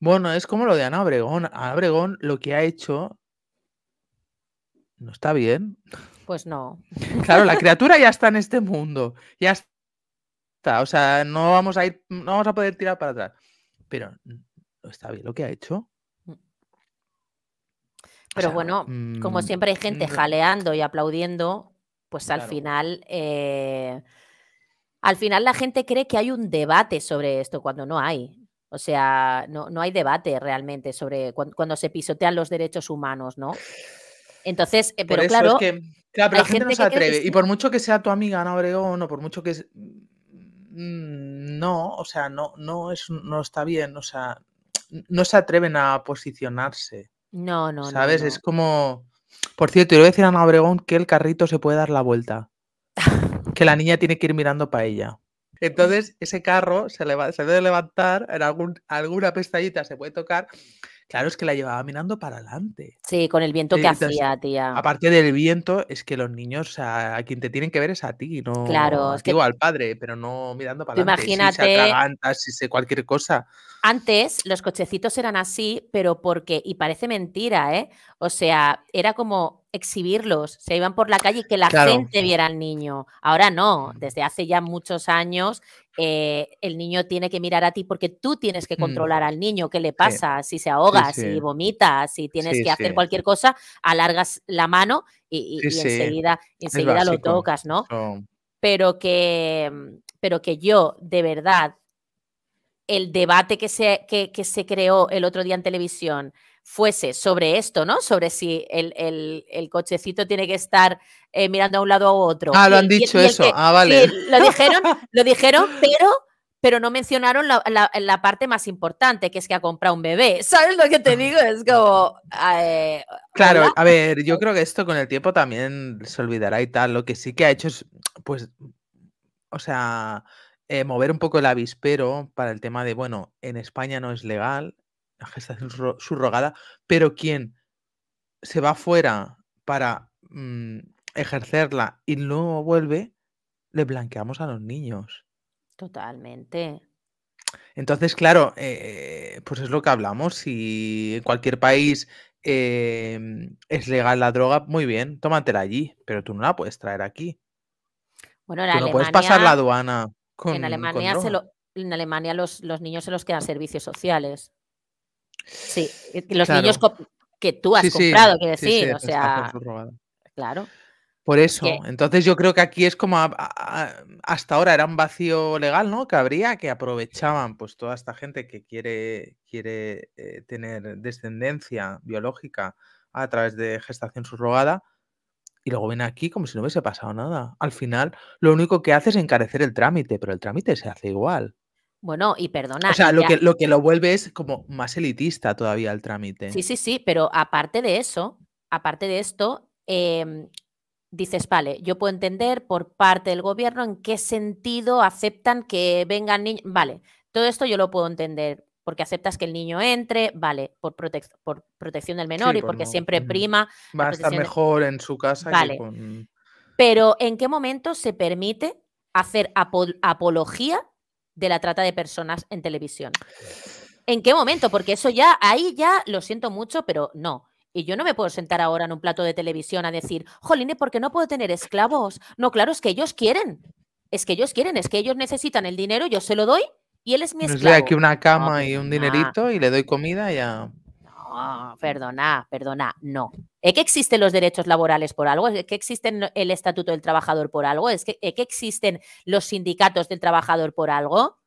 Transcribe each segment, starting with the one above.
Bueno, es como lo de Ana Obregón. Ana Obregón lo que ha hecho no está bien. Pues no. Claro, la criatura ya está en este mundo. Ya está. O sea, no vamos a ir, no vamos a poder tirar para atrás. Pero no está bien lo que ha hecho. Pero bueno, como mm, siempre hay gente mm, jaleando y aplaudiendo, pues al final eh, al final la gente cree que hay un debate sobre esto cuando no hay. O sea, no, hay debate realmente sobre cuando, se pisotean los derechos humanos, ¿no? Entonces, eh, pero, claro, que, la gente, no se atreve. Y por mucho que sea tu amiga Ana Obregón, o por mucho que. Mm, no, o sea, no, no, es, no está bien. O sea, no se atreven a posicionarse. No, no, ¿Sabes? no. ¿Sabes? Es como. Por cierto, yo voy a decir a Ana Obregón que el carrito se puede dar la vuelta que la niña tiene que ir mirando para ella. Entonces, ese carro se, debe levantar, en alguna pestañita se puede tocar. Claro, es que la llevaba mirando para adelante. Sí, con el viento que hacía, tía. Aparte del viento, es que los niños a quien te tienen que ver es a ti, no claro, es digo, al padre, pero no mirando para adelante. Imagínate. Si se atraganta, si se cualquier cosa. Antes los cochecitos eran así, pero porque, y parece mentira, ¿eh? O sea, era como exhibirlos, se iban por la calle y que la gente viera al niño. Ahora no, mm. desde hace ya muchos años eh, el niño tiene que mirar a ti porque tú tienes que mm. controlar al niño, qué le pasa, si se ahoga, si vomita, si tienes que hacer cualquier cosa, alargas la mano y, enseguida, lo tocas, ¿no? Pero, que, mm, pero que yo, de verdad, el debate que se, que se creó el otro día en televisión, fuese sobre esto, ¿no? Sobre si el, cochecito tiene que estar eh, mirando a un lado a otro. Ah, lo han dicho eso. ah, vale. lo dijeron, lo dijeron, pero, pero no mencionaron la, parte más importante, que es que ha comprado un bebé. ¿Sabes lo que te ah. digo? Es como. Eh, claro, a ver, yo creo que esto con el tiempo también se olvidará y tal. Lo que sí que ha hecho es, pues. O sea. Eh, mover un poco el avispero para el tema de, bueno, en España no es legal, gestación subrogada, pero quien se va fuera para mm, ejercerla y no vuelve, le blanqueamos a los niños. Totalmente. Entonces, claro, eh, pues es lo que hablamos. Si en cualquier país eh, es legal la droga, muy bien, tómatela allí, pero tú no la puedes traer aquí. Bueno, en Alemania, no puedes pasar la aduana. en Alemania, en Alemania los, los niños se los quedan servicios sociales. Sí, los niños que tú has comprado, decir, o sea, claro. Por eso, entonces yo creo que aquí es como hasta ahora era un vacío legal, ¿no? Que habría, que aprovechaban pues toda esta gente que quiere, quiere eh, tener descendencia biológica a través de gestación subrogada y luego viene aquí como si no hubiese pasado nada. Al final, lo único que hace es encarecer el trámite, pero el trámite se hace igual. Bueno, y perdonar O sea, lo, que, lo vuelve es como más elitista todavía el trámite. Sí, sí, sí, pero aparte de eso, aparte de esto, em, dices, vale, yo puedo entender por parte del gobierno en qué sentido aceptan que vengan niños. Vale, todo esto yo lo puedo entender porque aceptas que el niño entre, vale, por, protección del menor y porque siempre prima. Va a estar mejor en su casa Pero ¿en qué momento se permite hacer apología de la trata de personas en televisión. ¿En qué momento? Porque eso ya, ahí ya lo siento mucho, pero no. Y yo no me puedo sentar ahora en un plato de televisión a decir, joline ¿por qué no puedo tener esclavos? No, claro, es que ellos quieren. Es que ellos quieren, es que ellos necesitan el dinero, yo se lo doy y él es mi esclavo. Le doy aquí una cama y un ah. dinerito y le doy comida y ya. Mm. perdona, perdona, no. ¿Es que existen los derechos laborales por algo? ¿Es que existen el estatuto del trabajador por algo? ¿Es que, existen los sindicatos del trabajador por algo?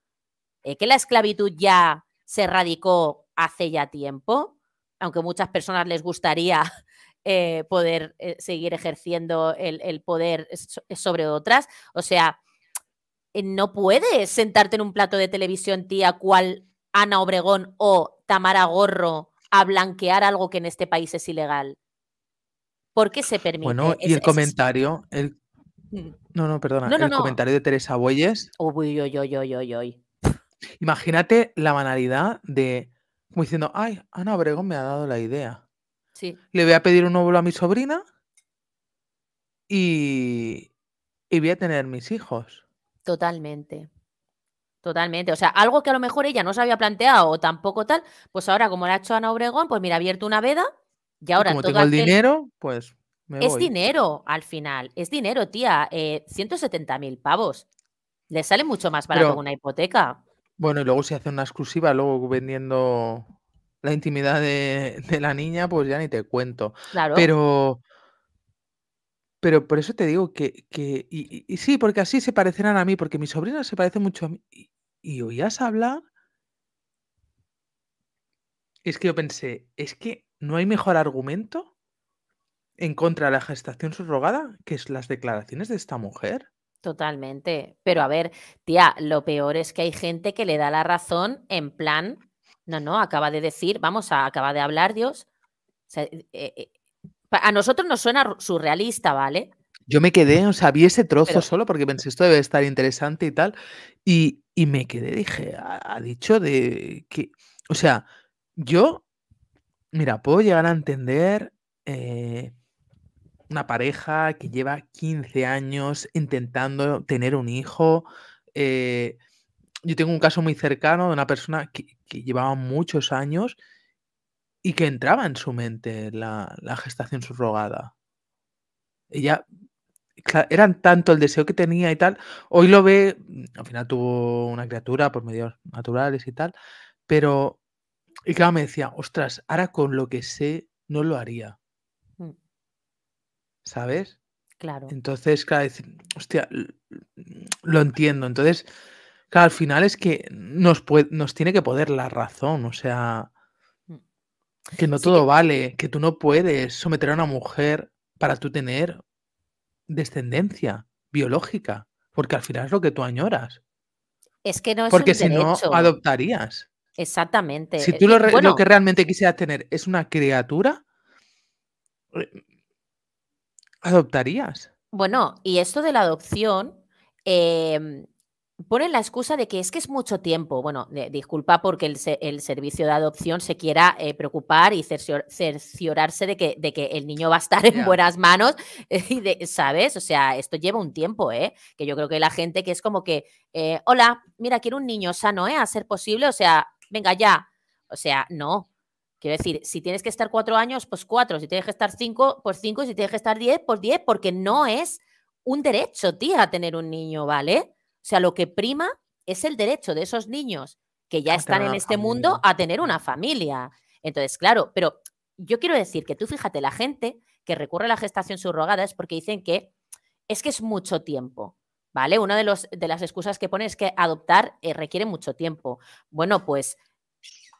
¿Es que la esclavitud ya se radicó hace ya tiempo? Aunque muchas personas les gustaría eh, poder eh, seguir ejerciendo el, poder sobre otras. O sea, eh, no puedes sentarte en un plato de televisión, tía, cual Ana Obregón o Tamara Gorro a blanquear algo que en este país es ilegal. ¿Por qué se permite? Bueno, y el comentario, el... Mm. No, no, perdona, el comentario de Teresa Bueyes. Imagínate la banalidad de, como diciendo, ay, Ana Obregón me ha dado la idea. Sí. Le voy a pedir un óvulo a mi sobrina y, y voy a tener mis hijos. Totalmente. Totalmente. O sea, algo que a lo mejor ella no se había planteado o tampoco tal, pues ahora, como la ha hecho Ana Obregón, pues mira, ha abierto una veda y ahora. Como tengo el dinero, pues. Me es dinero al final, es dinero, tía. Eh, 170 mil pavos. Le sale mucho más para una hipoteca. Bueno, y luego si hace una exclusiva, luego vendiendo la intimidad de, la niña, pues ya ni te cuento. Claro. Pero. Pero por eso te digo que, que y, sí, porque así se parecerán a mí, porque mi sobrina se parece mucho a mí y oías hablar. Es que yo pensé, es que no hay mejor argumento en contra de la gestación subrogada que es las declaraciones de esta mujer. Totalmente. Pero a ver, tía, lo peor es que hay gente que le da la razón en plan, no, no, acaba de decir, vamos, a, acaba de hablar Dios. Eh, eh, eh, a nosotros nos suena surrealista, ¿vale? Yo me quedé, o sea, vi ese trozo solo porque pensé, esto debe estar interesante y tal. Y y me quedé, dije, ha dicho de que, o sea, yo, mira, puedo llegar a entender eh, una pareja que lleva 15 años intentando tener un hijo. Eh, yo tengo un caso muy cercano de una persona que, llevaba muchos años y que entraba en su mente la, la, gestación subrogada. Ella eran tanto el deseo que tenía y tal. Hoy lo ve, mm, al final tuvo una criatura por medios naturales y tal, pero, y claro, me decía, ostras, ahora con lo que sé no lo haría. Mm. ¿Sabes? Claro. Entonces, claro, decir, hostia, mm, lo entiendo. Entonces, claro, al final es que nos, nos tiene que poder la razón, o sea, que no todo vale, que tú no puedes someter a una mujer para tú tener descendencia biológica, porque al final es lo que tú añoras. Es que no es Porque si no, adoptarías. Exactamente. Si eh, tú lo, lo, que realmente quisieras tener es una criatura, eh, adoptarías. Bueno, y esto de la adopción, em, ponen la excusa de que es que es mucho tiempo. Bueno, disculpa porque el, servicio de adopción se quiera eh, preocupar y cerciorarse de que, de que el niño va a estar en buenas manos, eh, y ¿sabes? O sea, esto lleva un tiempo, ¿eh? Que yo creo que la gente que es como que, eh, hola, mira, quiero un niño sano, ¿eh? A ser posible, o sea, venga ya. O sea, no. Quiero decir, si tienes que estar cuatro años, pues cuatro. Si tienes que estar cinco, pues cinco. Si tienes que estar diez, pues diez, porque no es un derecho, tía, tener un niño, ¿vale? O sea, lo que prima es el derecho de esos niños que ya están en este mundo a tener una familia. Entonces, claro, pero yo quiero decir que tú fíjate, la gente que recurre a la gestación subrogada es porque dicen que es que es mucho tiempo. ¿Vale? Una de, los, de las excusas que pone es que adoptar eh, requiere mucho tiempo. Bueno, pues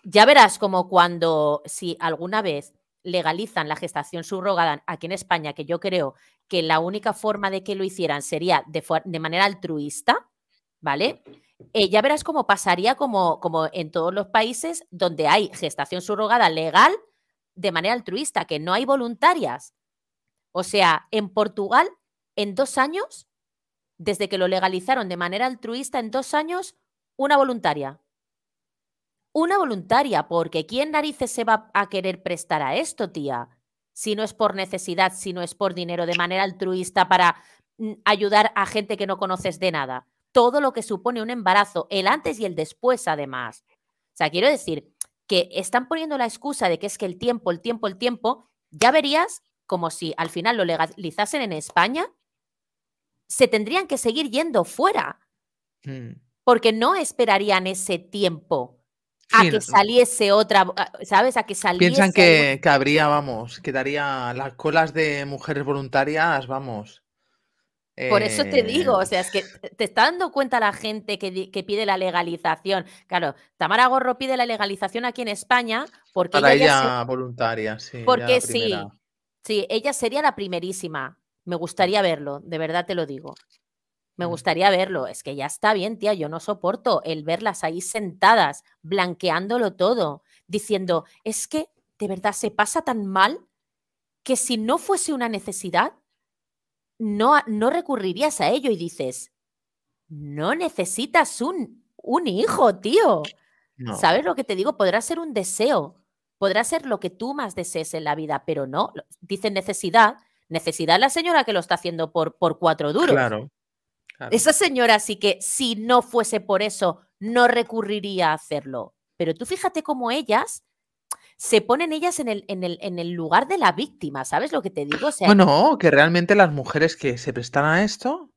ya verás como cuando, si alguna vez legalizan la gestación subrogada aquí en España, que yo creo que la única forma de que lo hicieran sería de manera altruista, ¿vale? Eh, ya verás cómo pasaría como, como en todos los países donde hay gestación subrogada legal de manera altruista, que no hay voluntarias. O sea, en Portugal, en dos años, desde que lo legalizaron de manera altruista, en dos años, una voluntaria. Una voluntaria, porque ¿quién narices se va a querer prestar a esto, tía? Si no es por necesidad, si no es por dinero, de manera altruista para mm, ayudar a gente que no conoces de nada todo lo que supone un embarazo, el antes y el después además. O sea, quiero decir que están poniendo la excusa de que es que el tiempo, el tiempo, el tiempo, ya verías como si al final lo legalizasen en España, se tendrían que seguir yendo fuera, hmm. porque no esperarían ese tiempo a que saliese otra, ¿sabes? A que saliese. Piensan que, que habría, vamos, quedaría las colas de mujeres voluntarias, vamos. Por eso te digo, o sea, es que eh, te está dando cuenta la gente que, pide la legalización. Claro, Tamara Gorro pide la legalización aquí en España porque Para ella, voluntaria, sí. Porque sí, sí, ella sería la primerísima. Me gustaría mm. verlo, de verdad te lo digo. Me mm. gustaría verlo. Es que ya está bien, tía, yo no soporto el verlas ahí sentadas, blanqueándolo todo, diciendo, es que de verdad se pasa tan mal que si no fuese una necesidad, no, recurrirías a ello y dices, no necesitas un, hijo, tío. ¿Sabes lo que te digo? Podrá ser un deseo, podrá ser lo que tú más desees en la vida, pero no, dicen necesidad, necesidad la señora que lo está haciendo por, por cuatro duros. Claro. claro. Esa señora sí que si no fuese por eso, no recurriría a hacerlo. Pero tú fíjate cómo ellas se ponen ellas en el, en el, lugar de la víctima, ¿sabes lo que te digo? bueno, que realmente las mujeres que se prestan a esto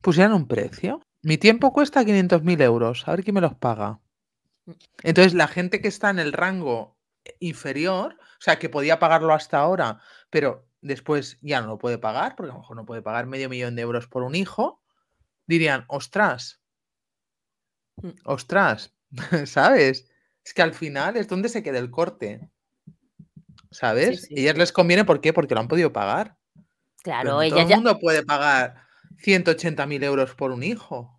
pusieran un precio. Mi tiempo cuesta 500.000 euros, a ver quién me los paga. Mm. Entonces, la gente que está en el rango eh, inferior, o sea, que podía pagarlo hasta ahora, pero después ya no lo puede pagar, porque a lo mejor no puede pagar medio millón de euros por un hijo, dirían, ostras, mm. ostras, ¿sabes? Es que al final es donde se queda el corte. ¿Sabes? Y ellas les conviene, ¿por qué? Porque lo han podido pagar. Claro, ellas. Todo ya... el mundo puede pagar 180.000 euros por un hijo.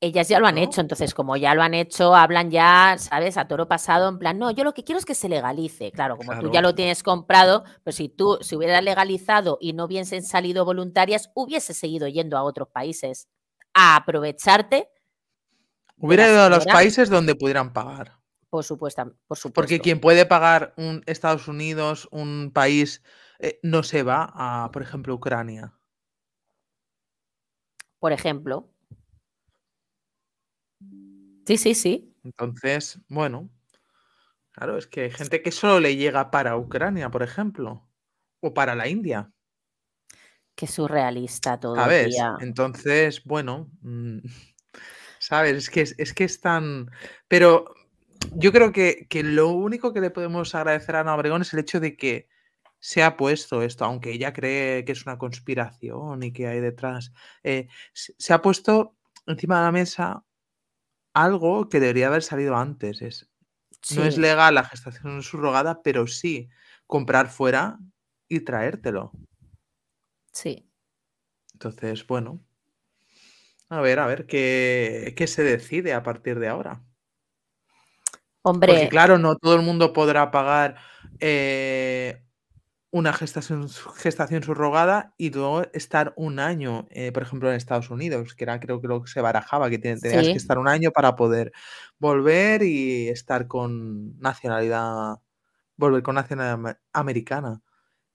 Ellas ya lo han hecho, entonces, como ya lo han hecho, hablan ya, ¿sabes? A toro pasado, en plan, no, yo lo que quiero es que se legalice. Claro, como tú ya lo tienes comprado, pero pues si tú se si hubieras legalizado y no hubiesen salido voluntarias, hubiese seguido yendo a otros países a aprovecharte. Hubiera ido a los países donde pudieran pagar. Por supuesto, por supuesto. Porque quien puede pagar un Estados Unidos, un país, eh, no se va a, por ejemplo, Ucrania. Por ejemplo. Sí, sí, sí. Entonces, bueno. Claro, es que hay gente que solo le llega para Ucrania, por ejemplo. O para la India. Qué surrealista todo. ¿Sabes? Entonces, bueno. Mm, ¿Sabes? Es que es, es que es tan. Pero yo creo que, lo único que le podemos agradecer a Ana Obregón es el hecho de que se ha puesto esto, aunque ella cree que es una conspiración y que hay detrás, eh, se ha puesto encima de la mesa algo que debería haber salido antes. Es, No es legal la gestación subrogada, pero sí comprar fuera y traértelo. Sí. Entonces, bueno. A ver, a ver qué, qué se decide a partir de ahora claro, no todo el mundo podrá pagar eh, una gestación, gestación subrogada y luego estar un año, eh, por ejemplo, en Estados Unidos, que era creo que lo que se barajaba, que tenías que estar un año para poder volver y estar con nacionalidad, volver con nacionalidad americana. Mm.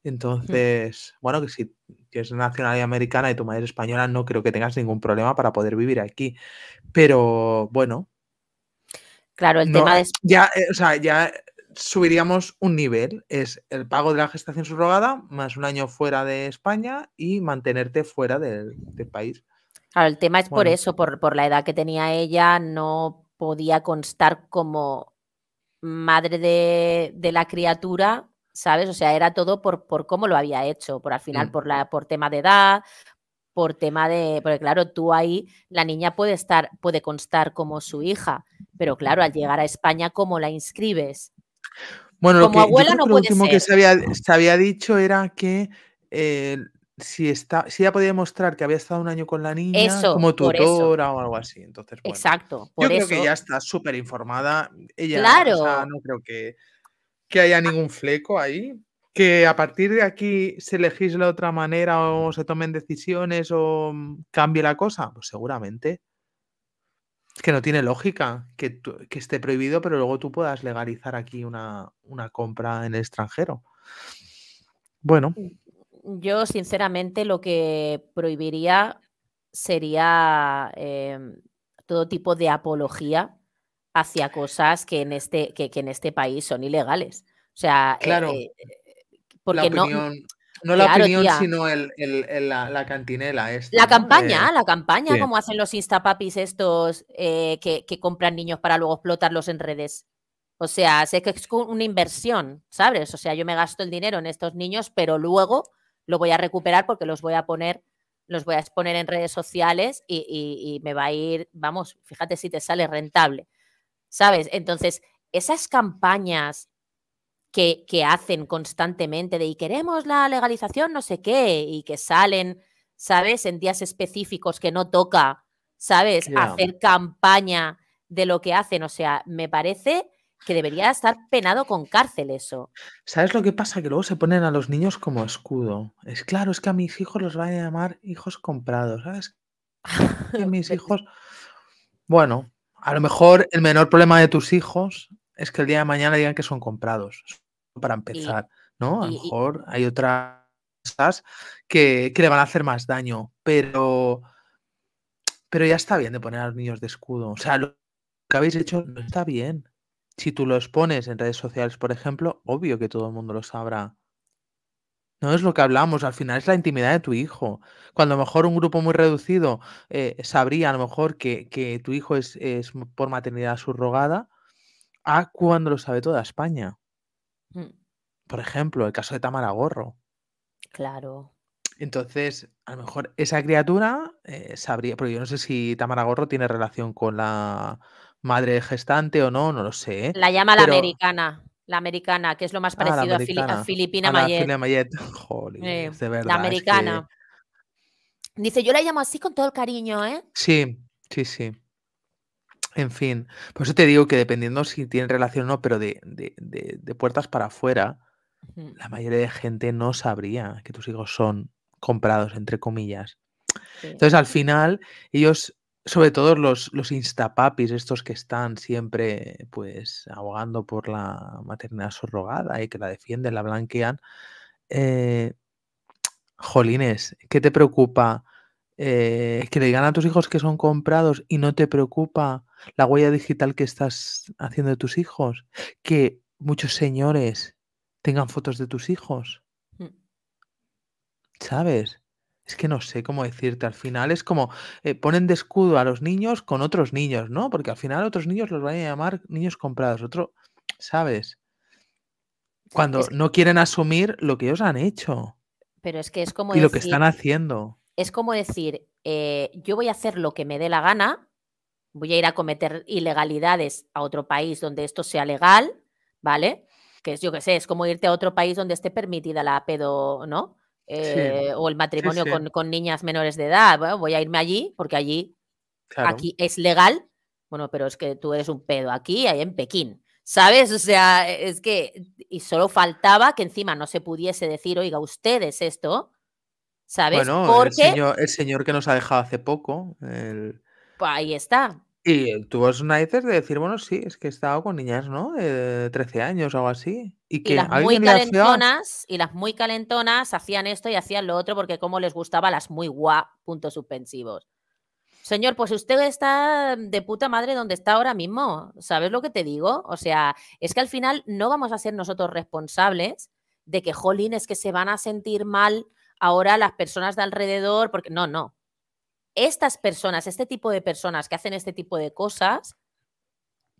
Entonces, bueno, que si tienes nacionalidad americana y tu madre es española, no creo que tengas ningún problema para poder vivir aquí. Pero bueno, Claro, el tema de... Ya, eh, ya subiríamos un nivel, es el pago de la gestación subrogada más un año fuera de España y mantenerte fuera del, país. Claro, el tema es por eso, por, la edad que tenía ella, no podía constar como madre de, la criatura, ¿sabes? O sea, era todo por, por cómo lo había hecho, por al final, mm. por, la, por tema de edad, por tema de, porque claro, tú ahí, la niña puede estar, puede constar como su hija, pero claro, al llegar a España, ¿cómo la inscribes? Bueno, lo abuela no último que se había, dicho era que eh, si, está, si ella podía mostrar que había estado un año con la niña como tutora o algo así. Entonces, Exacto. yo creo que ya está súper informada. Ella no creo que, que haya ningún fleco ahí que a partir de aquí se legisle de otra manera o se tomen decisiones o mm, cambie la cosa? Pues seguramente. Es que no tiene lógica que, esté prohibido, pero luego tú puedas legalizar aquí una, compra en el extranjero. Bueno. Mm, yo, sinceramente, lo que prohibiría sería em, todo tipo de apología hacia cosas que en este, que, en este país son ilegales. O sea, eh, claro. Eh, la no, la opinión, sino la, cantinela. la, campaña, la campaña, como hacen los instapapis estos eh, que, compran niños para luego explotarlos en redes. O sea, sé que es una inversión, ¿sabes? O sea, yo me gasto el dinero en estos niños, pero luego lo voy a recuperar porque los voy a poner, los voy a exponer en redes sociales y, y me va a ir, vamos, fíjate si te sale rentable, ¿sabes? Entonces, esas campañas que, hacen constantemente de y queremos la legalización no sé qué y que salen, ¿sabes? En días específicos que no toca, ¿sabes? Hacer campaña de lo que hacen. O sea, me parece que debería estar penado con cárcel eso. ¿Sabes lo que pasa? Que luego se ponen a los niños como escudo. Es claro, es que a mis hijos los van a llamar hijos comprados, ¿sabes? mis pues hijos... Bueno, a lo mejor el menor problema de tus hijos es que el día de mañana digan que son comprados, para empezar, ¿no? A lo mejor hay otras que, que le van a hacer más daño, pero, pero ya está bien de poner a los niños de escudo. O sea, lo que habéis hecho no está bien. Si tú los pones en redes sociales, por ejemplo, obvio que todo el mundo lo sabrá. No es lo que hablamos, al final es la intimidad de tu hijo. Cuando a lo mejor un grupo muy reducido eh, sabría a lo mejor que, tu hijo es, es, por maternidad subrogada, a cuando lo sabe toda España. Hmm. Por ejemplo, el caso de Tamara Gorro. Claro. Entonces, a lo mejor esa criatura eh, sabría, Pero yo no sé si Tamara Gorro tiene relación con la madre gestante o no, no lo sé. ¿eh? La llama la americana, la americana, que es lo más ah, parecido a, Filipina Mayet. La eh, verdad, La americana. Dice, yo la llamo así con todo el cariño, ¿eh? Sí, sí, sí. En fin, por eso te digo que dependiendo si tienen relación o no, pero de, de, de, puertas para afuera, la mayoría de gente no sabría que tus hijos son comprados, entre comillas. Entonces, al final, ellos, sobre todo los, los instapapis, estos que están siempre pues abogando por la maternidad sorrogada y que la defienden, la blanquean, eh, jolines, ¿qué te preocupa? Eh, que le digan a tus hijos que son comprados y no te preocupa la huella digital que estás haciendo de tus hijos, que muchos señores tengan fotos de tus hijos. Mm. ¿Sabes? Es que no sé cómo decirte, al final es como eh, ponen de escudo a los niños con otros niños, ¿no? Porque al final otros niños los van a llamar niños comprados, otro, ¿sabes? Cuando no quieren asumir lo que ellos han hecho. Pero es que es como... Y lo que están haciendo. Es como decir, eh, yo voy a hacer lo que me dé la gana voy a ir a cometer ilegalidades a otro país donde esto sea legal, ¿vale? Que es, yo que sé, es como irte a otro país donde esté permitida la pedo, ¿no? Eh, o el matrimonio Con, niñas menores de edad. voy a irme allí porque allí, aquí es legal. Bueno, pero es que tú eres un pedo aquí, ahí en Pekín. ¿Sabes? O sea, es que. Y solo faltaba que encima no se pudiese decir, oiga, ustedes esto. ¿Sabes? Bueno, el, señor, el señor que nos ha dejado hace poco, el pues, ahí está. Y tuvo Snyder de decir, bueno, sí, es que he estado con niñas, ¿no? De 13 años o algo así. Y que y las muy calentonas, y las muy calentonas hacían esto y hacían lo otro porque como les gustaba las muy guap, puntos suspensivos. Señor, pues usted está de puta madre donde está ahora mismo. ¿Sabes lo que te digo? O sea, es que al final no vamos a ser nosotros responsables de que, jolín, es que se van a sentir mal ahora las personas de alrededor, porque no, no, estas personas, este tipo de personas que hacen este tipo de cosas,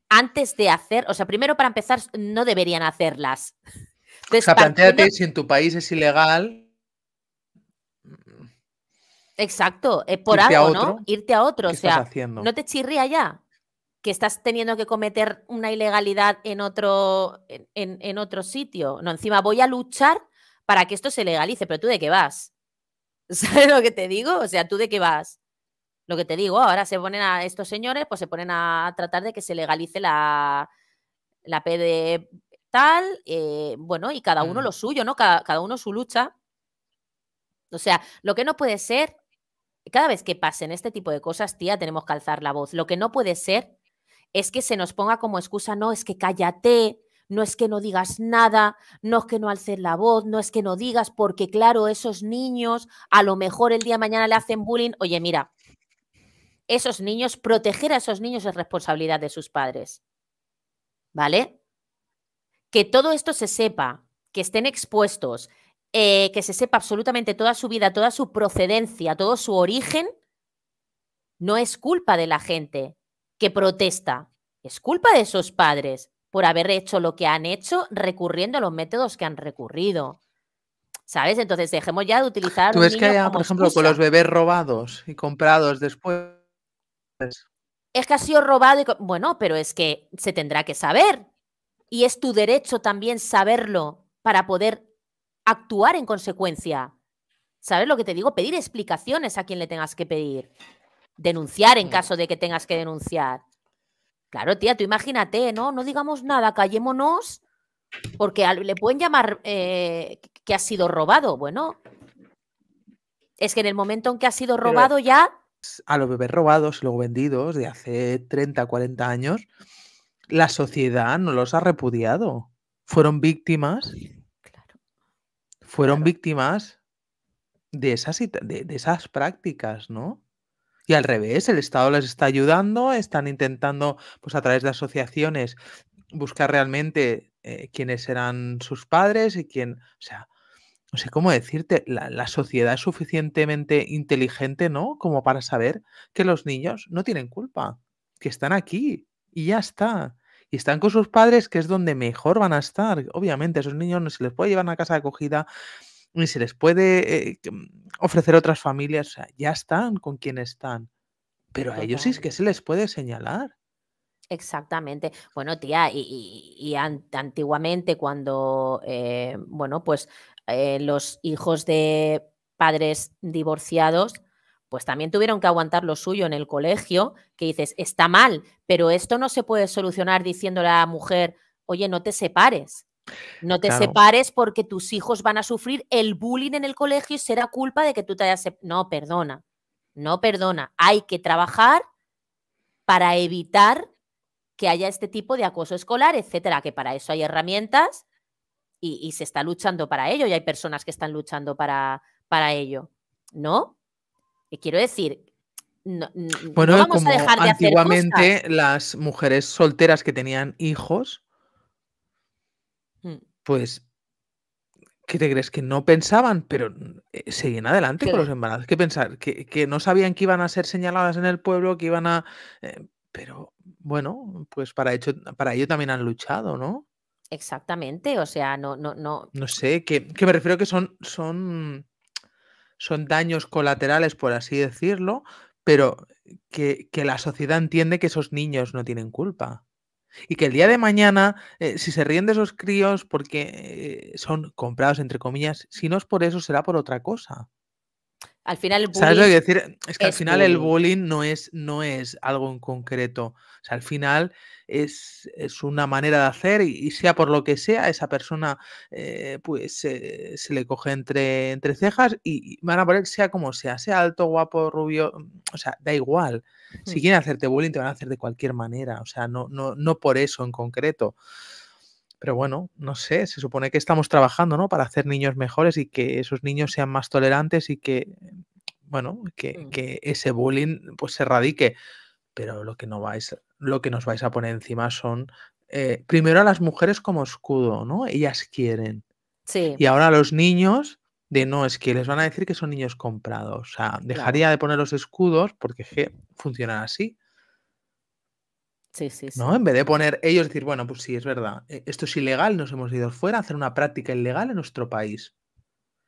antes de hacer, o sea, primero para empezar, no deberían hacerlas. o sea, planteate si en tu país es ilegal. Exacto, es eh, por algo, ¿no? Irte a otro, o sea, no te chirría ya que estás teniendo que cometer una ilegalidad en otro, en otro sitio. No, encima voy a luchar para que esto se legalice, pero tú de qué vas. ¿Sabes lo que te digo? O sea, ¿tú de qué vas? Lo que te digo, ahora se ponen a estos señores, pues se ponen a tratar de que se legalice la, la P e tal, eh, bueno, y cada uno mm. lo suyo, ¿no? Cada, cada uno su lucha. O sea, lo que no puede ser, cada vez que pasen este tipo de cosas, tía, tenemos que alzar la voz. Lo que no puede ser es que se nos ponga como excusa, no, es que cállate, no es que no digas nada, no es que no alces la voz, no es que no digas, porque claro, esos niños a lo mejor el día de mañana le hacen bullying. Oye, mira, esos niños, proteger a esos niños es responsabilidad de sus padres. ¿Vale? Que todo esto se sepa, que estén expuestos, eh, que se sepa absolutamente toda su vida, toda su procedencia, todo su origen, no es culpa de la gente que protesta, es culpa de sus padres por haber hecho lo que han hecho recurriendo a los métodos que han recurrido. ¿Sabes? Entonces dejemos ya de utilizar. ¿Tú ves que por ejemplo, con los bebés robados y comprados después? Es que ha sido robado. Bueno, pero es que se tendrá que saber. Y es tu derecho también saberlo para poder actuar en consecuencia. ¿Sabes lo que te digo? Pedir explicaciones a quien le tengas que pedir. Denunciar en mm. caso de que tengas que denunciar. Claro, tía, tú imagínate, ¿no? No digamos nada, callémonos, porque le pueden llamar eh, que ha sido robado. Bueno, es que en el momento en que ha sido robado ya a los bebés robados y luego vendidos de hace 30, 40 años, la sociedad no los ha repudiado. Fueron víctimas. Fueron víctimas de esas, prácticas, ¿no? Y al revés, el Estado les está ayudando, están intentando, pues a través de asociaciones, buscar realmente eh, quiénes eran sus padres y quién. O sea, no sé cómo decirte, la, sociedad es suficientemente inteligente, ¿no? Como para saber que los niños no tienen culpa, que están aquí y ya está. Y están con sus padres, que es donde mejor van a estar. Obviamente, a esos niños no se les puede llevar a una casa de acogida, ni se les puede eh, ofrecer otras familias. O sea, ya están con quien están. Pero a ellos sí es que se les puede señalar. Exactamente. Bueno, tía, y, antiguamente cuando, eh, bueno, pues eh, los hijos de padres divorciados, pues también tuvieron que aguantar lo suyo en el colegio, que dices, está mal, pero esto no se puede solucionar diciendo a la mujer, oye, no te separes. No te separes porque tus hijos van a sufrir el bullying en el colegio y será culpa de que tú te hayas... No, perdona, no, perdona. Hay que trabajar para evitar que haya este tipo de acoso escolar, etcétera, que para eso hay herramientas y, se está luchando para ello y hay personas que están luchando para, para ello, ¿no? quiero decir, no, bueno, vamos como a dejar de antiguamente las mujeres solteras que tenían hijos, mm. pues, ¿qué te crees? Que no pensaban, pero eh, seguían adelante con los embarazos. ¿Qué pensar? Que, no sabían que iban a ser señaladas en el pueblo, que iban a... Eh, pero bueno, pues para, hecho, para ello también han luchado, ¿no? Exactamente, o sea, no, no, no. sé, que, me refiero que son, son, daños colaterales, por así decirlo, pero que, la sociedad entiende que esos niños no tienen culpa. Y que el día de mañana, eh, si se ríen de esos críos porque eh, son comprados, entre comillas, si no es por eso, será por otra cosa. Al final el bullying. decir? Es que al final el bullying no es, no es algo en concreto. O sea, al final es, una manera de hacer y, sea por lo que sea, esa persona eh, pues se le coge entre, entre cejas y, van a poner sea como sea, sea alto, guapo, rubio, o sea, da igual. Si quieren hacerte bullying, te van a hacer de cualquier manera. O sea, no, no, no por eso en concreto. Pero bueno, no sé, se supone que estamos trabajando, ¿no? Para hacer niños mejores y que esos niños sean más tolerantes y que, bueno, que, mm. ese bullying pues se radique. Pero lo que no vais, lo que nos vais a poner encima son eh, primero a las mujeres como escudo, ¿no? Ellas quieren. Sí. Y ahora a los niños, de no, es que les van a decir que son niños comprados. O sea, dejaría de poner los escudos porque que funcionan así. ¿No? En vez de poner ellos decir, bueno, pues sí, es verdad, eh, esto es ilegal, nos hemos ido fuera a hacer una práctica ilegal en nuestro país.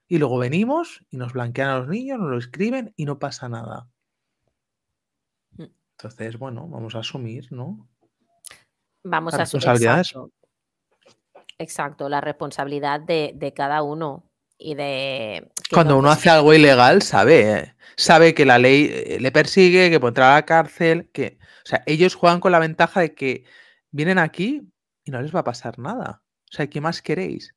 Y luego venimos y nos blanquean a los niños, nos lo escriben y no pasa nada. Mm. Entonces, bueno, vamos a asumir, ¿no? Vamos a asumir. Exacto. exacto, la responsabilidad de, cada uno y de... Cuando uno hace algo ilegal, sabe, ¿eh? sabe que la ley eh, le persigue, que pondrá a la cárcel, que o sea, ellos juegan con la ventaja de que vienen aquí y no les va a pasar nada. O sea, ¿qué más queréis?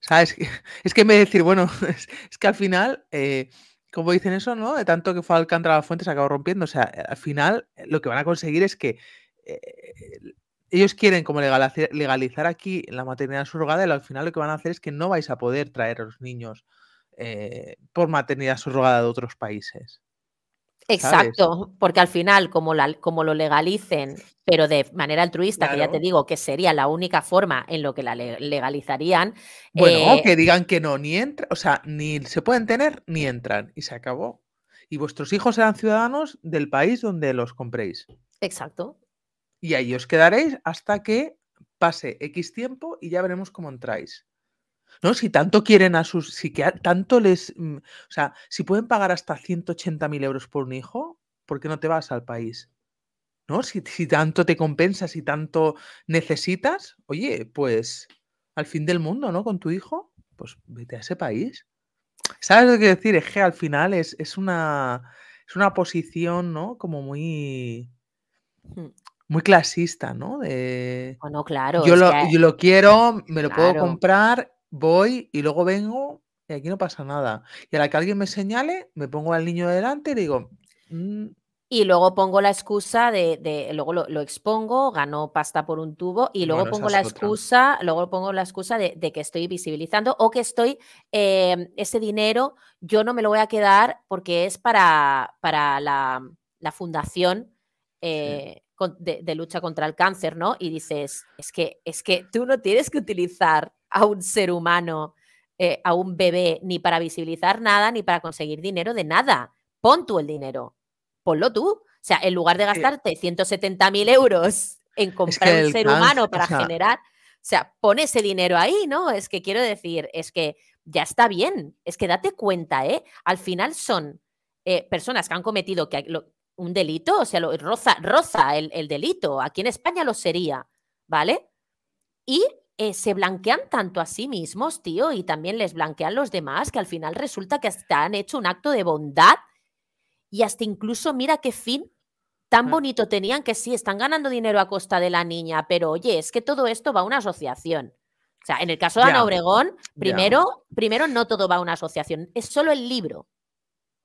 ¿Sabes? Es que en vez de decir, bueno, es, que al final, eh, como dicen eso, ¿no? De tanto que fue Alcántara a la fuente se acabó rompiendo. O sea, eh, al final eh, lo que van a conseguir es que ellos quieren como legalizar, aquí la maternidad surrogada y al final lo que van a hacer es que no vais a poder traer a los niños por maternidad surrogada de otros países. Exacto, porque al final, como, la, como lo legalicen, pero de manera altruista, que ya te digo que sería la única forma en lo que la legalizarían. Bueno, eh que digan que no, ni entra, o sea, ni se pueden tener ni entran, y se acabó. Y vuestros hijos serán ciudadanos del país donde los compréis. Exacto. Y ahí os quedaréis hasta que pase X tiempo y ya veremos cómo entráis. ¿no? Si tanto quieren a sus, si que tanto les, mm, o sea, si pueden pagar hasta 180.000 euros por un hijo, ¿por qué no te vas al país? ¿No? Si, si tanto te compensas, si tanto necesitas, oye, pues al fin del mundo, ¿no? Con tu hijo, pues vete a ese país. ¿Sabes lo que quiero decir? Es que al final es, es, una, es una posición, ¿no? Como muy... Hmm. Muy clasista, ¿no? De... Bueno, claro. Yo, lo, yo lo quiero, me lo puedo comprar voy y luego vengo y aquí no pasa nada. Y a la que alguien me señale, me pongo al niño delante y digo... Mm". Y luego pongo la excusa de, luego lo, expongo, gano pasta por un tubo y luego pongo la excusa, luego pongo la excusa de, que estoy visibilizando o que estoy, em, ese dinero yo no me lo voy a quedar porque es para, para la, fundación eh, de, lucha contra el cáncer, ¿no? Y dices, es que, es que tú no tienes que utilizar a un ser humano, eh, a un bebé, ni para visibilizar nada, ni para conseguir dinero de nada. Pon tú el dinero, ponlo tú. O sea, en lugar de gastarte 170.000 euros en comprar un ser humano para generar, o sea, pon ese dinero ahí, ¿no? Es que quiero decir, es que ya está bien, es que date cuenta, ¿eh? Al final son eh, personas que han cometido que, un delito, o sea, roza, el, el, delito, aquí en España lo sería, ¿vale? Y eh, se blanquean tanto a sí mismos, tío, y también les blanquean los demás, que al final resulta que hasta han hecho un acto de bondad y hasta incluso mira qué fin tan mm. bonito tenían que sí, están ganando dinero a costa de la niña, pero oye, es que todo esto va a una asociación. O sea, en el caso de Ana Obregón, primero, primero no todo va a una asociación, es solo el libro.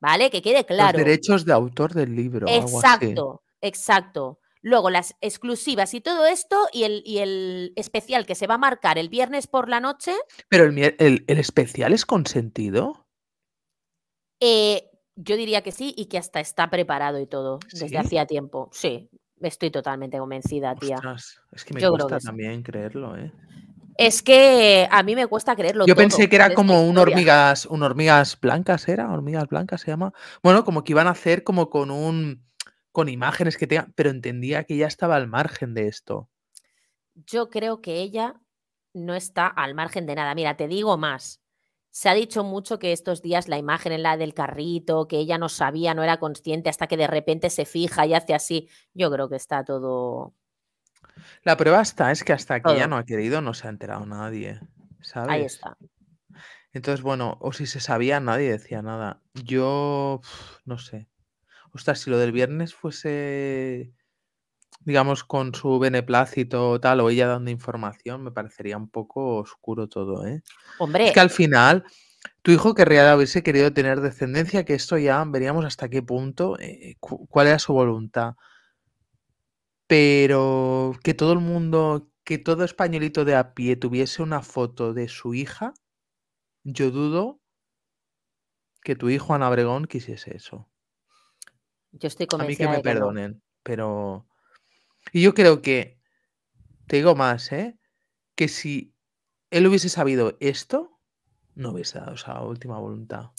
¿Vale? Que quede claro. Los derechos de autor del libro. Exacto, exacto. Luego las exclusivas y todo esto y el, especial que se va a marcar el viernes por la noche. Pero el, especial es consentido. Eh, yo diría que sí y que hasta está preparado y todo desde hacía tiempo. Sí, estoy totalmente convencida, tía. es que me gusta también creerlo, ¿eh? Es que a mí me cuesta creerlo. Yo pensé que era como un hormigas, un hormigas blancas, ¿era? Hormigas blancas se llama. Bueno, como que iban a hacer como con un con imágenes que tenga, pero entendía que ya estaba al margen de esto. Yo creo que ella no está al margen de nada. Mira, te digo más. Se ha dicho mucho que estos días la imagen en la del carrito, que ella no sabía, no era consciente, hasta que de repente se fija y hace así. Yo creo que está todo. La prueba está, es que hasta aquí ya no ha querido, no se ha enterado nadie. ¿sabes? Ahí está. Entonces, bueno, o si se sabía, nadie decía nada. Yo, no sé ostras, si lo del viernes fuese, digamos, con su beneplácito o tal, o ella dando información, me parecería un poco oscuro todo, ¿eh? Hombre. Es que al final, tu hijo querría haberse querido tener descendencia, que esto ya veríamos hasta qué punto, eh, cuál era su voluntad. Pero que todo el mundo, que todo españolito de a pie tuviese una foto de su hija, yo dudo que tu hijo Ana Bregón quisiese eso. Yo estoy A mí que me perdonen, pero. Y yo creo que. Te digo más, ¿eh? Que si él hubiese sabido esto, no hubiese dado esa última voluntad.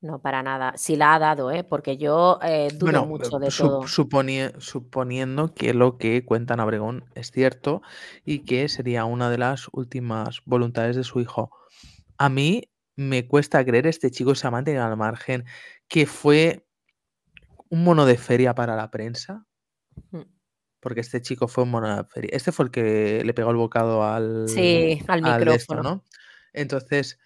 No, para nada. si la ha dado, ¿eh? porque yo eh, dudo mucho eh, de todo. suponiendo que lo que cuentan Abregón es cierto y que sería una de las últimas voluntades de su hijo. A mí me cuesta creer este chico se ha mantenido al margen, que fue un mono de feria para la prensa. Mm. Porque este chico fue un mono de feria. Este fue el que le pegó el bocado al, al micrófono. Entonces,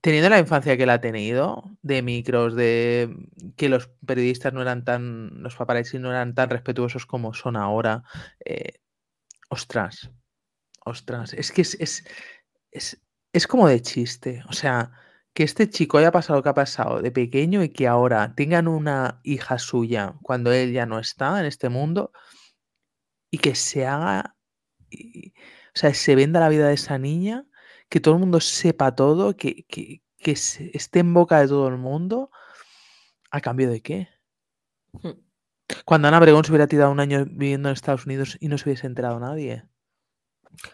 teniendo la infancia que él ha tenido, de micros, de que los periodistas no eran tan, los paparazzi no eran tan respetuosos como son ahora, eh, ostras, ostras, es que es, es, es como de chiste, o sea, que este chico haya pasado lo que ha pasado de pequeño y que ahora tengan una hija suya cuando él ya no está en este mundo y que se haga, o sea, se venda la vida de esa niña, que todo el mundo sepa todo, que, esté en boca de todo el mundo, ¿a cambio de qué? Hmm. Cuando Ana Bregón se hubiera tirado un año viviendo en Estados Unidos y no se hubiese enterado nadie.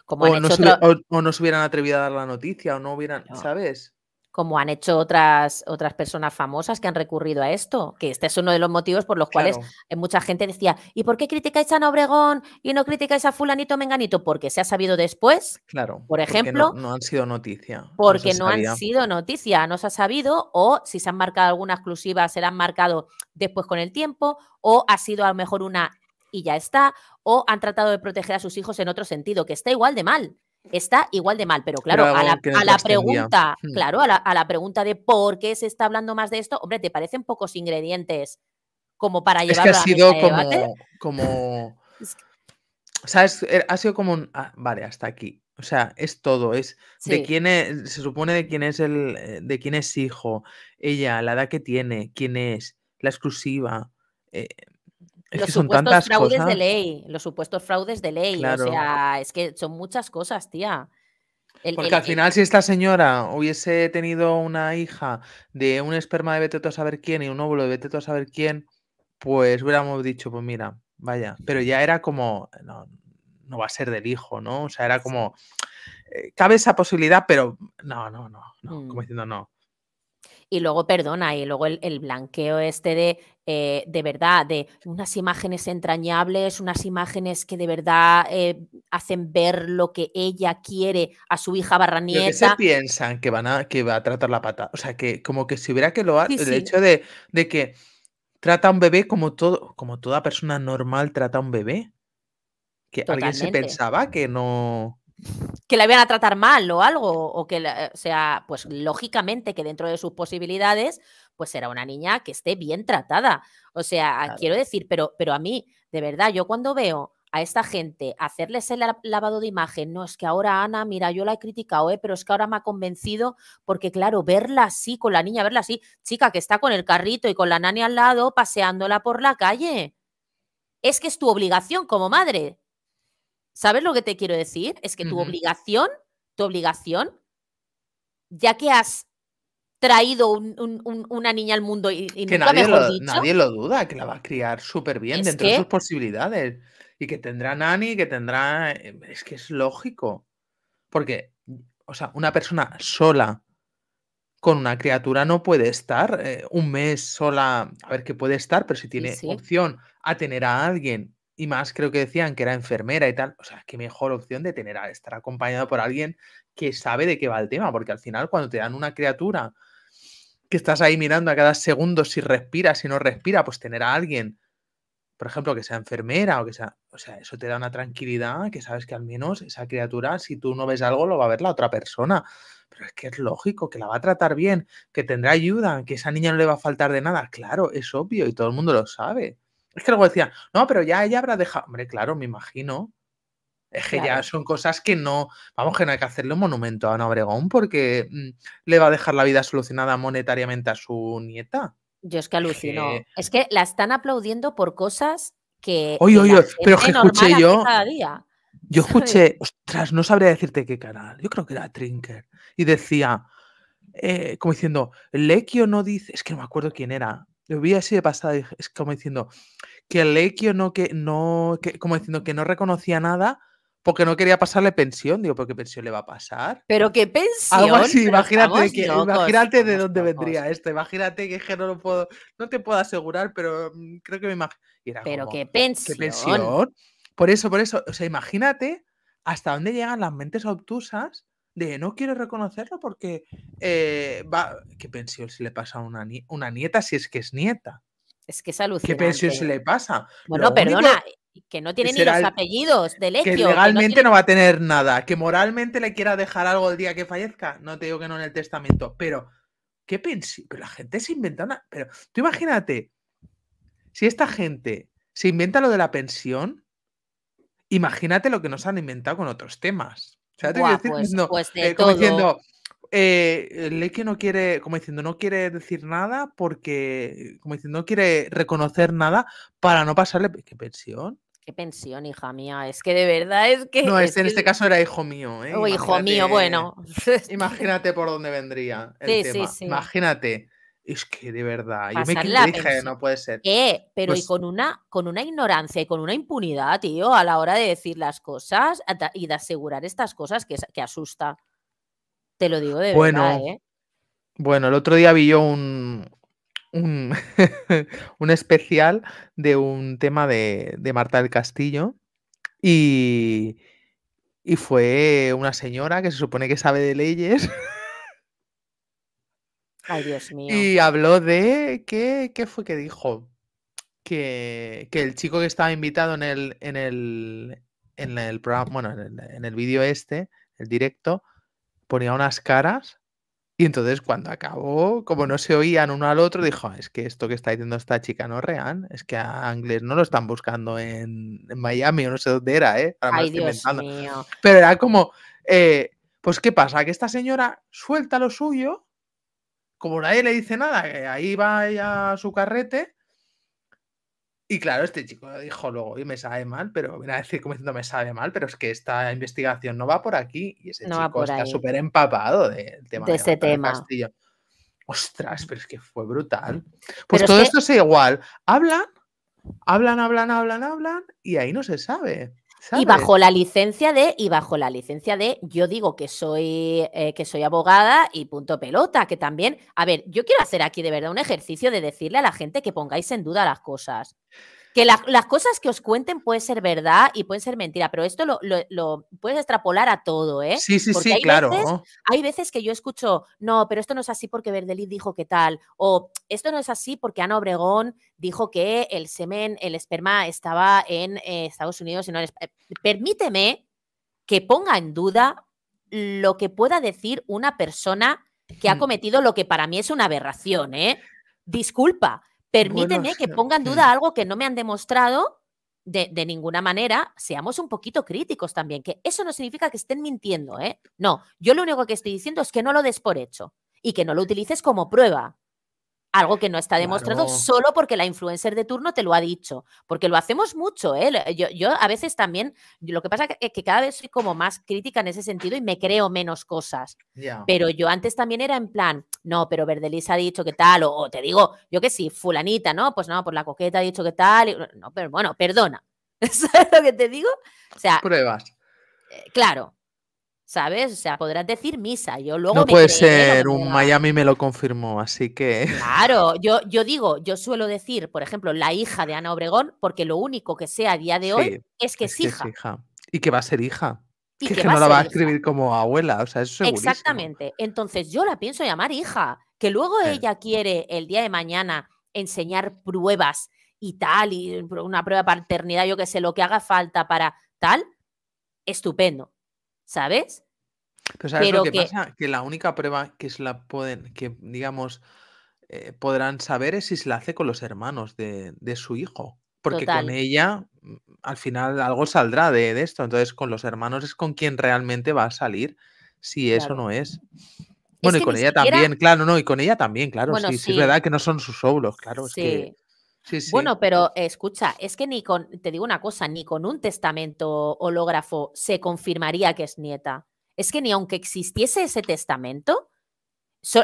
o, no se, hubieran atrevido a dar la noticia, o no hubieran, ¿sabes? como han hecho otras, otras personas famosas que han recurrido a esto, que este es uno de los motivos por los cuales eh, mucha gente decía, ¿y por qué criticáis a Nobregón y no criticáis a fulanito menganito? Porque se ha sabido después, claro, por ejemplo. No, han sido noticia. Porque no, han sido noticia, no se ha sabido, o si se han marcado alguna exclusiva, se la han marcado después con el tiempo, o ha sido a lo mejor una y ya está, o han tratado de proteger a sus hijos en otro sentido, que está igual de mal está igual de mal. Pero claro, a la, pregunta, hmm. claro, a la, pregunta de por qué se está hablando más de esto, hombre, ¿te parecen pocos ingredientes como para llevar Es que ha sido como, como. O er, ha sido como un. Ah, vale, hasta aquí. O sea, es todo, es de quién es, se supone de quién es el, eh, de quién es hijo, ella, la edad que tiene, quién es, la exclusiva, eh, es los supuestos fraudes cosas. de ley, los supuestos fraudes de ley, o sea, es que son muchas cosas, tía. Porque al final, si esta señora hubiese tenido una hija de un esperma de Beteto a saber quién y un óvulo de Beteto a saber quién, pues hubiéramos dicho, pues mira, vaya. Pero ya era como, no, va a ser del hijo, ¿no? O sea, era como, eh, cabe esa posibilidad, pero no, no, no, no como mm. diciendo, no. Y luego, perdona, y luego el, blanqueo este de, eh, de verdad, de unas imágenes entrañables, unas imágenes que de verdad eh, hacen ver lo que ella quiere a su hija barranieta. nieta que se piensan que, van a, que va a tratar la pata. O sea, que como que si hubiera que lo hace. el hecho de, de, que trata a un bebé como, todo, como toda persona normal trata a un bebé. Que alguien se pensaba que no que la iban a tratar mal o algo, o que, sea, pues lógicamente que dentro de sus posibilidades, pues será una niña que esté bien tratada. O sea, ah, quiero decir, pero, pero a mí, de verdad, yo cuando veo a esta gente hacerles el lavado de imagen, no, es que ahora Ana, mira, yo la he criticado, eh, pero es que ahora me ha convencido, porque claro, verla así, con la niña, verla así, chica que está con el carrito y con la nani al lado, paseándola por la calle. Es que es tu obligación como madre ¿Sabes lo que te quiero decir? Es que tu obligación, tu obligación, ya que has traído una niña al mundo y, que nadie lo, nadie lo duda, que la va a criar súper bien dentro de sus posibilidades y que tendrá nani, que tendrá... Eh, es que es lógico. Porque, o sea, una persona sola con una criatura no puede estar eh, un mes sola, a ver que puede estar, pero si tiene opción a tener a alguien y más creo que decían que era enfermera y tal. O sea, qué mejor opción de tener a estar acompañado por alguien que sabe de qué va el tema, porque al final cuando te dan una criatura que estás ahí mirando a cada segundo si respira, si no respira, pues tener a alguien, por ejemplo, que sea enfermera o que sea, o sea, eso te da una tranquilidad que sabes que al menos esa criatura, si tú no ves algo, lo va a ver la otra persona. Pero es que es lógico, que la va a tratar bien, que tendrá ayuda, que esa niña no le va a faltar de nada. Claro, es obvio y todo el mundo lo sabe. Es que luego decía, no, pero ya ella habrá dejado. Hombre, claro, me imagino. Es que ya son cosas que no. Vamos, que no hay que hacerle un monumento a Ana Obregón porque mm, le va a dejar la vida solucionada monetariamente a su nieta. Yo es que alucino. Es que la están aplaudiendo por cosas que. Oye, oye, pero que escuché yo. Yo escuché, ostras, no sabría decirte qué canal. Yo creo que era Trinker. Y decía, eh, como diciendo, Lequio no dice. Es que no me acuerdo quién era. Lo vi así de pasada, es como diciendo que el no, que no, como diciendo que no reconocía nada porque no quería pasarle pensión. Digo, porque qué pensión le va a pasar? ¿Pero qué pensión? Algo así, imagínate, que, imagínate de dónde vendría esto. Imagínate que, que no lo puedo, no te puedo asegurar, pero mm, creo que me imagino. Pero qué ¿Qué pensión? Por eso, por eso, o sea, imagínate hasta dónde llegan las mentes obtusas de no quiere reconocerlo porque eh, va. ¿Qué pensión se le pasa a una, una, nieta si es que es nieta? Es que es alucinante. ¿Qué pensión se le pasa? Bueno, perdona, que no tiene ni los apellidos de Legio. Que legalmente no, va a tener nada. Que moralmente le quiera dejar algo el día que fallezca. No te digo que no en el testamento, pero. ¿Qué pensión? Pero la gente se inventa una. Pero tú imagínate, si esta gente se inventa lo de la pensión, imagínate lo que nos han inventado con otros temas. ¿Sabes pues, Buah, no, pues, eh, como diciendo, eh, no quiere, como diciendo, no quiere decir nada porque, como diciendo, no quiere reconocer nada para no pasarle. Pues, ¿Qué pensión? Qué pensión, hija mía. Es que de verdad es que. No, es, este, en este caso era hijo mío. ¿eh? O hijo mío, bueno. Imagínate por dónde vendría. El sí, Sí, sí. Imagínate. Es que de verdad, yo me dije, no puede ser. pero y pues con una, con una ignorancia y con una impunidad, tío, a la hora de decir las cosas y de asegurar estas cosas que, asusta. Te lo digo de verdad, ¿eh? Bueno, el otro día vi yo un, un, especial de un tema de, de Marta del Castillo y, y fue una señora que se supone que sabe de leyes. Y habló de. ¿Qué, qué fue que dijo? Que, que, el chico que estaba invitado en el, en el, en el programa, en el, en el vídeo este, el directo, ponía unas caras y entonces cuando acabó, como no se oían uno al otro, dijo, es que esto que está diciendo esta chica no es real, es que a inglés no lo están buscando en, Miami o no sé dónde era, ¿eh? Pero era como, eh, pues ¿qué pasa? Que esta señora suelta lo suyo como nadie le dice nada, que ahí va ella su carrete. Y claro, este chico dijo luego, y me sabe mal, pero viene a decir como me sabe mal, pero es que esta investigación no va por aquí. Y ese chico está súper empapado del de tema de, ese tema. Ostras, pero es que fue brutal. Pues todo esto es igual. Hablan, hablan, hablan, hablan, hablan, y ahí no se sabe. Y bajo la licencia de, y bajo la licencia de, yo digo que soy, eh, que soy abogada y punto pelota, que también, a ver, yo quiero hacer aquí de verdad un ejercicio de decirle a la gente que pongáis en duda las cosas que las cosas que os cuenten pueden ser verdad y pueden ser mentira, pero esto lo, puedes extrapolar a todo, ¿eh? Sí, sí, sí, claro. hay veces que yo escucho, no, pero esto no es así porque Verdelit dijo que tal, o esto no es así porque Ana Obregón dijo que el semen, el esperma estaba en eh, Estados Unidos y no en eh, Permíteme que ponga en duda lo que pueda decir una persona que ha mm. cometido lo que para mí es una aberración, ¿eh? Disculpa, permíteme que ponga en duda algo que no me han demostrado de, de, ninguna manera, seamos un poquito críticos también, que eso no significa que estén mintiendo, ¿eh? No, yo lo único que estoy diciendo es que no lo des por hecho y que no lo utilices como prueba. Algo que no está demostrado solo porque la influencer de turno te lo ha dicho, porque lo hacemos mucho. ¿eh? Yo, a veces también, lo que pasa es que cada vez soy como más crítica en ese sentido y me creo menos cosas. Pero yo antes también era en plan, no, pero Verdelis ha dicho que tal, o, te digo, yo que sí, fulanita, ¿no? Pues no, por pues la coqueta ha dicho que tal, no, pero bueno, perdona. ¿Sabes lo que te digo? O sea, pruebas. Eh, claro, ¿Sabes? O sea, podrás decir misa. Yo luego no puede ser, un Miami me lo confirmó, así que. Claro, yo, yo digo, yo suelo decir, por ejemplo, la hija de Ana Obregón, porque lo único que sé a día de hoy es que es, hija. Y que va a ser hija. Y que, no la va a escribir como abuela, o sea, eso Exactamente. Entonces yo la pienso llamar hija, que luego ella quiere el día de mañana enseñar pruebas y tal, y una prueba de paternidad, yo que sé, lo que haga falta para tal, estupendo. ¿sabes? Pero ¿sabes lo que, pasa? Que la única prueba que es la pueden, que digamos, eh, podrán saber es si se la hace con los hermanos de, de su hijo. Porque con ella, mm, al final, algo saldrá de, esto. Entonces, con los hermanos es con quien realmente va a salir, si eso no es. Bueno, y con ella también, claro, no, y con ella también, claro. sí, sí, es verdad que no son sus óvulos, claro. Es que... Bueno, pero escucha, es que ni con, te digo una cosa, ni con un testamento hológrafo se confirmaría que es nieta. Es que ni aunque existiese ese testamento,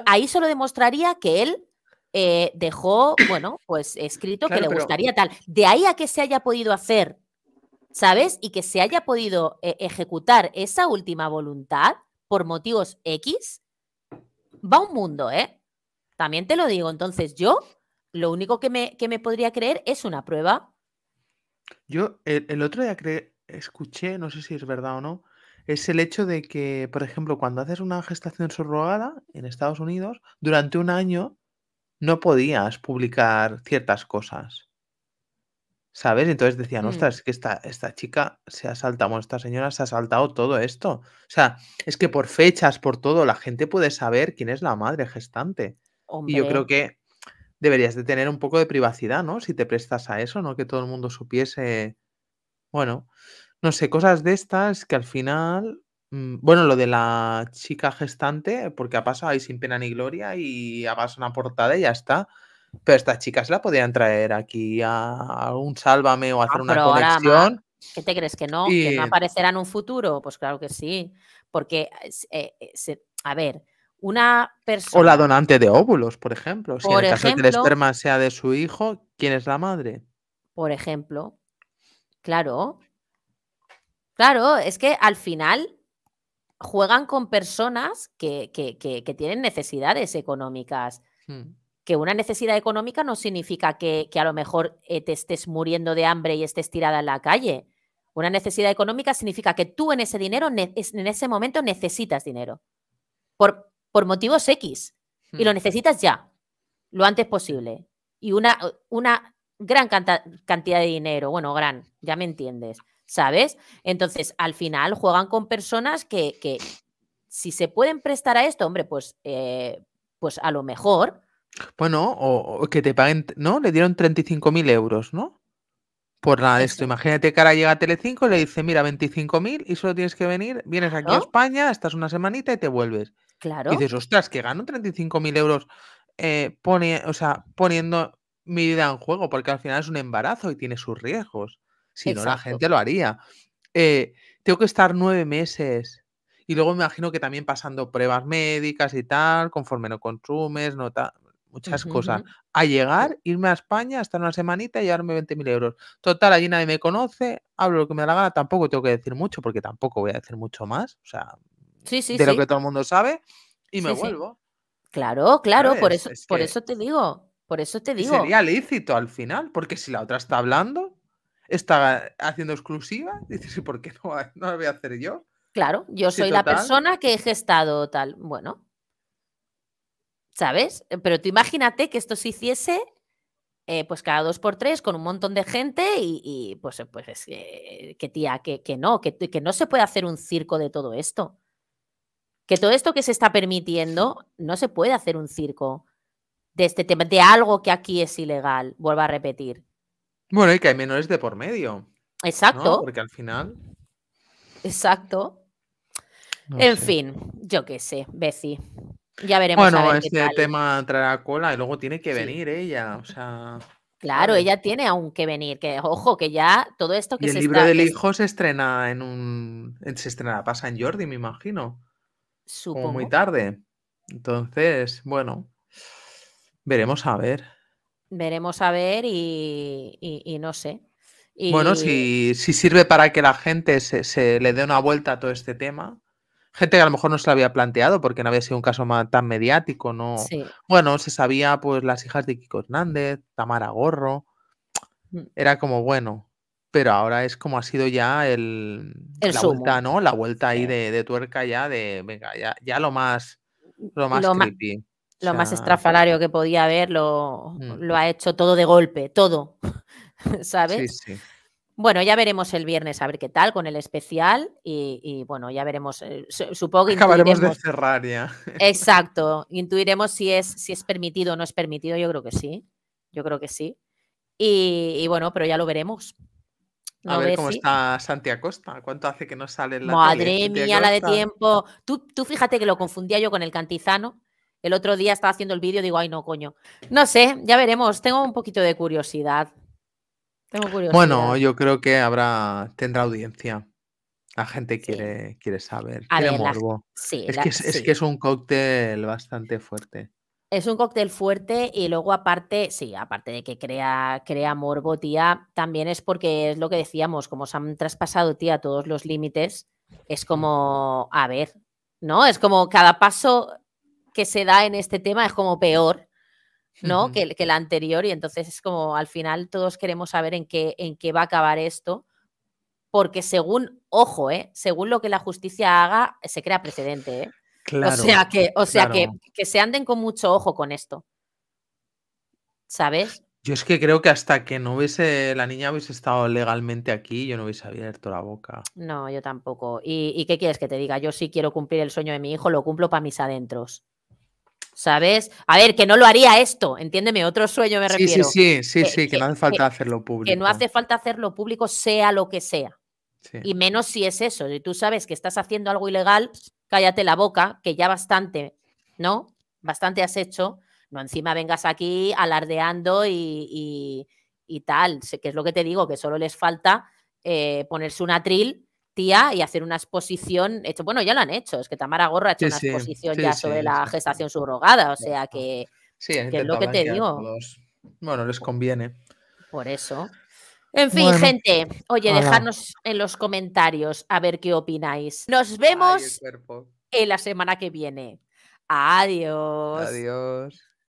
ahí solo demostraría que él eh, dejó, bueno, pues escrito que le gustaría tal. De ahí a que se haya podido hacer, ¿sabes? Y que se haya podido eh, ejecutar esa última voluntad por motivos X, va un mundo, ¿eh? También te lo digo. Entonces yo lo único que me, que me podría creer es una prueba. Yo el, otro día escuché, no sé si es verdad o no, es el hecho de que, por ejemplo, cuando haces una gestación subrogada en Estados Unidos, durante un año no podías publicar ciertas cosas. ¿Sabes? Entonces decían, mm. ostras, es que esta, esta chica se ha saltado, esta señora se ha saltado todo esto. O sea, es que por fechas, por todo, la gente puede saber quién es la madre gestante. Y yo creo que deberías de tener un poco de privacidad, ¿no? Si te prestas a eso, ¿no? Que todo el mundo supiese, bueno, no sé, cosas de estas que al final, mm, bueno, lo de la chica gestante, porque ha pasado ahí sin pena ni gloria y ha pasado una portada y ya está. Pero estas chicas la podían traer aquí a un sálvame o ah, hacer una conexión. ¿Qué te crees que no? ¿Que no aparecerá en un futuro? Pues claro que sí. Porque, eh, eh, a ver, una persona. O la donante de óvulos, por ejemplo. Si en el caso esperma sea de su hijo, ¿quién es la madre? Por ejemplo. Claro. Claro, es que al final juegan con personas que, tienen necesidades económicas. Hmm. Que una necesidad económica no significa que, a lo mejor eh, te estés muriendo de hambre y estés tirada en la calle. Una necesidad económica significa que tú en ese dinero, en ese momento necesitas dinero. Por, por motivos X y lo mm. necesitas ya, lo antes posible. Y una, una gran cantidad de dinero, bueno, gran, ya me entiendes, ¿sabes? Entonces, al final juegan con personas que, si se pueden prestar a esto, hombre, pues, eh, pues a lo mejor. Bueno, o, que te paguen, ¿no? Le dieron 35.000 euros, ¿no? Por nada de esto. Imagínate que ahora llega Telecinco y le dice, mira, 25.000 y solo tienes que venir, vienes aquí a España, estás una semanita y te vuelves. Claro. Y dices, ostras, que gano 35.000 euros eh, pone, o sea, poniendo mi vida en juego, porque al final es un embarazo y tiene sus riesgos. Si no, la gente lo haría. Eh, tengo que estar nueve meses. Y luego me imagino que también pasando pruebas médicas y tal, conforme no consumes, no muchas cosas. A llegar, irme a España, estar una semanita y llevarme 20.000 euros. Total, allí nadie me conoce, hablo lo que me da la gana, tampoco tengo que decir mucho, porque tampoco voy a decir mucho más. O sea, de lo que todo el mundo sabe y me vuelvo. Claro, claro, por eso, por eso te digo. Por eso te digo. Sería lícito al final, porque si la otra está hablando, está haciendo exclusiva, dices, ¿y por qué no, no la voy a hacer yo? Claro, yo soy la persona que he gestado tal. Bueno, ¿sabes? Eh, pero tú imagínate que esto se hiciese eh, pues cada dos por tres con un montón de gente y, pues, eh, pues es que, tía, que, no, que, que no se puede hacer un circo de todo esto que todo esto que se está permitiendo, no se puede hacer un circo de este tema, de algo que aquí es ilegal, vuelvo a repetir. Bueno, y que hay menores de por medio. Exacto. Porque al final. Exacto. en fin, yo qué sé, Beci. Ya veremos. Bueno, este tema traerá cola y luego tiene que venir ella, o sea. Claro, ella tiene aún que venir, que ojo, que ya todo esto que el libro del hijo se estrena en un. Se estrena, pasa en Jordi, me imagino muy tarde. Entonces, bueno, veremos a ver. Veremos a ver y, y, no sé. Bueno, si, si, sirve para que la gente se, le dé una vuelta a todo este tema. Gente que a lo mejor no se lo había planteado porque no había sido un caso tan mediático, ¿no? Bueno, se sabía pues las hijas de Kiko Hernández, Tamara Gorro. Mm. Era como, bueno, pero ahora es como ha sido ya el, la vuelta, ¿no? La vuelta ahí de, tuerca ya de, venga, ya, lo más, lo más lo Más, estrafalario que podía haber mm. lo, ha hecho todo de golpe, todo, ¿sabes? Sí, sí. Bueno, ya veremos el viernes a ver qué tal con el especial y, bueno, ya veremos. Eh, supongo que acabaremos de cerrar ya. Exacto, intuiremos si es si es permitido o no es permitido. Yo creo que sí, yo creo que sí. y bueno, pero ya lo veremos. A, ver, cómo está Santi Acosta. ¿Cuánto hace que no sale en la Madre mía, la de tiempo. Tú, fíjate que lo confundía yo con el cantizano. El otro día estaba haciendo el vídeo, digo, ay no, coño. No sé, ya veremos. Tengo un poquito de curiosidad. Tengo curiosidad. Bueno, yo creo que habrá, tendrá audiencia. La gente quiere, quiere saber. morbo. es, que es, un cóctel bastante fuerte. Es un cóctel fuerte y luego aparte, sí, aparte de que crea, crea morbo, tía, también es porque es lo que decíamos, como se han traspasado, tía, todos los límites, es como, a ver, ¿no? Es como cada paso que se da en este tema es como peor, ¿no? que, el anterior y entonces es como, al final todos queremos saber en qué, en qué va a acabar esto porque según, ojo, eh, según lo que la justicia haga, se crea precedente. ¿eh? o sea, que, o sea que, se anden con mucho ojo con esto. ¿Sabes? Yo es que creo que hasta que no hubiese la niña hubiese estado legalmente aquí, yo no hubiese abierto la boca. No, yo tampoco. ¿Y, qué quieres que te diga? Yo sí quiero cumplir el sueño de mi hijo, lo cumplo para mis adentros. ¿Sabes? A ver, que no lo haría esto, entiéndeme, otro sueño me refiero. Sí, sí, sí, sí, que, no hace falta hacerlo público. Que no hace falta hacerlo público, sea lo que sea. Y menos si es eso. Si tú sabes que estás haciendo algo ilegal, cállate la boca, que ya bastante, ¿no? Bastante has hecho, no encima vengas aquí alardeando y, y, tal, que es lo que te digo, que solo les falta eh, ponerse un atril, tía, y hacer una exposición, hecho, bueno, ya lo han hecho, es que Tamara Gorra ha hecho una exposición ya sobre la gestación subrogada, o sea que, que es lo que te digo. Bueno, les conviene. Por eso. En fin, gente, oye, ah, dejadnos en los comentarios a ver qué opináis. Nos vemos en la semana que viene. Adiós. Adiós.